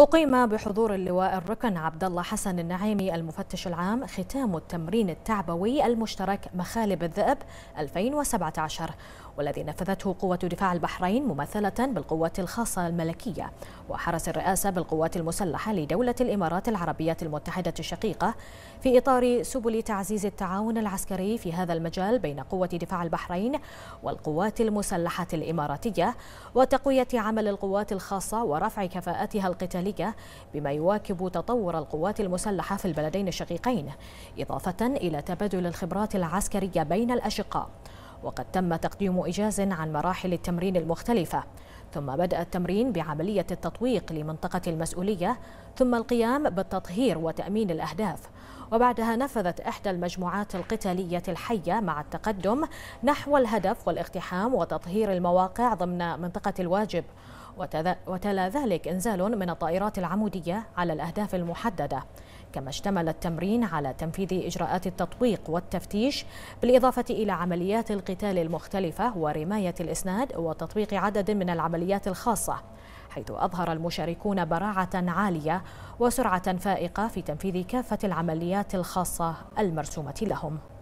أقيم بحضور اللواء الركن عبد الله حسن النعيمي المفتش العام ختام التمرين التعبوي المشترك مخالب الذئب 2017 والذي نفذته قوة دفاع البحرين ممثلة بالقوات الخاصة الملكية وحرس الرئاسة بالقوات المسلحة لدولة الإمارات العربية المتحدة الشقيقة في إطار سبل تعزيز التعاون العسكري في هذا المجال بين قوة دفاع البحرين والقوات المسلحة الإماراتية وتقوية عمل القوات الخاصة ورفع كفاءتها القتالية الداخلية بما يواكب تطور القوات المسلحة في البلدين الشقيقين إضافة إلى تبادل الخبرات العسكرية بين الأشقاء وقد تم تقديم إجاز عن مراحل التمرين المختلفة ثم بدأ التمرين بعملية التطويق لمنطقة المسؤولية ثم القيام بالتطهير وتأمين الأهداف وبعدها نفذت إحدى المجموعات القتالية الحية مع التقدم نحو الهدف والاقتحام وتطهير المواقع ضمن منطقة الواجب وتلا ذلك إنزال من الطائرات العمودية على الأهداف المحددة كما اشتمل التمرين على تنفيذ إجراءات التطويق والتفتيش بالإضافة إلى عمليات القتال المختلفة ورماية الإسناد وتطبيق عدد من العمليات الخاصة حيث أظهر المشاركون براعة عالية وسرعة فائقة في تنفيذ كافة العمليات الخاصة المرسومة لهم